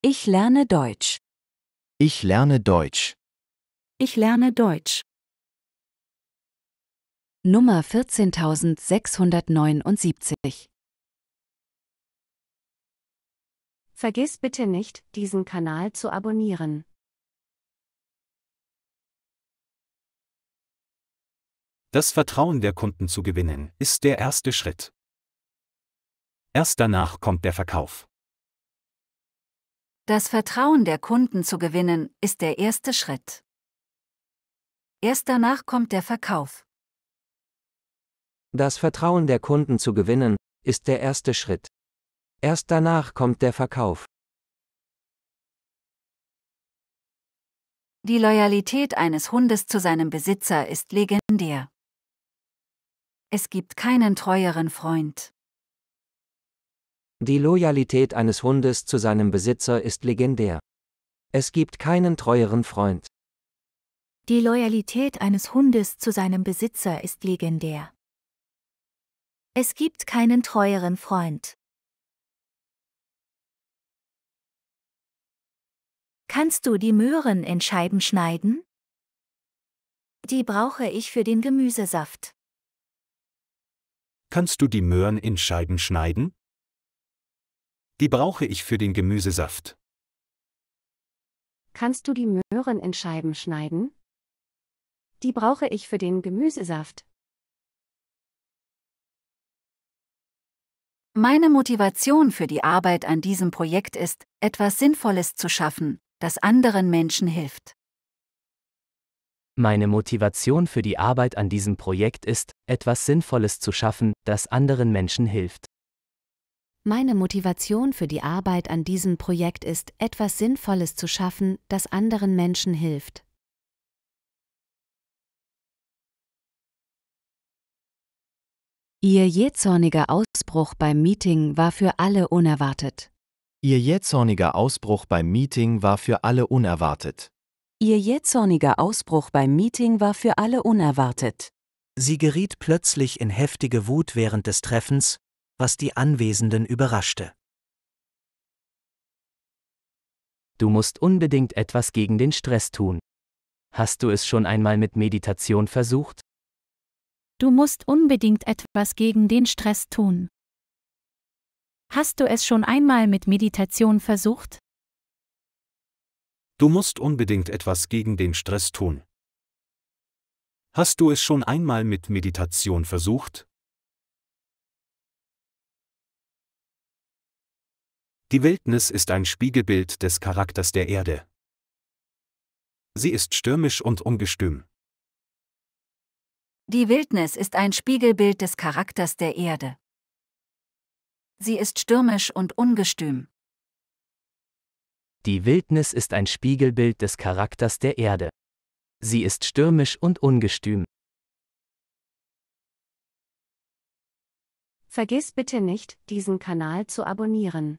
Ich lerne Deutsch. Ich lerne Deutsch. Ich lerne Deutsch. Nummer 14679. Vergiss bitte nicht, diesen Kanal zu abonnieren. Das Vertrauen der Kunden zu gewinnen, ist der erste Schritt. Erst danach kommt der Verkauf. Das Vertrauen der Kunden zu gewinnen, ist der erste Schritt. Erst danach kommt der Verkauf. Das Vertrauen der Kunden zu gewinnen, ist der erste Schritt. Erst danach kommt der Verkauf. Die Loyalität eines Hundes zu seinem Besitzer ist legendär. Es gibt keinen treueren Freund. Die Loyalität eines Hundes zu seinem Besitzer ist legendär. Es gibt keinen treueren Freund. Die Loyalität eines Hundes zu seinem Besitzer ist legendär. Es gibt keinen treueren Freund. Kannst du die Möhren in Scheiben schneiden? Die brauche ich für den Gemüsesaft. Kannst du die Möhren in Scheiben schneiden? Die brauche ich für den Gemüsesaft. Kannst du die Möhren in Scheiben schneiden? Die brauche ich für den Gemüsesaft. Meine Motivation für die Arbeit an diesem Projekt ist, etwas Sinnvolles zu schaffen, das anderen Menschen hilft. Meine Motivation für die Arbeit an diesem Projekt ist, etwas Sinnvolles zu schaffen, das anderen Menschen hilft. Meine Motivation für die Arbeit an diesem Projekt ist, etwas Sinnvolles zu schaffen, das anderen Menschen hilft. Ihr jähzorniger Ausbruch beim Meeting war für alle unerwartet. Ihr jähzorniger Ausbruch beim Meeting war für alle unerwartet. Ihr jähzorniger Ausbruch beim Meeting war für alle unerwartet. Sie geriet plötzlich in heftige Wut während des Treffens, was die Anwesenden überraschte. Du musst unbedingt etwas gegen den Stress tun. Hast du es schon einmal mit Meditation versucht? Du musst unbedingt etwas gegen den Stress tun. Hast du es schon einmal mit Meditation versucht? Du musst unbedingt etwas gegen den Stress tun. Hast du es schon einmal mit Meditation versucht? Die Wildnis ist ein Spiegelbild des Charakters der Erde. Sie ist stürmisch und ungestüm. Die Wildnis ist ein Spiegelbild des Charakters der Erde. Sie ist stürmisch und ungestüm. Die Wildnis ist ein Spiegelbild des Charakters der Erde. Sie ist stürmisch und ungestüm. Vergiss bitte nicht, diesen Kanal zu abonnieren.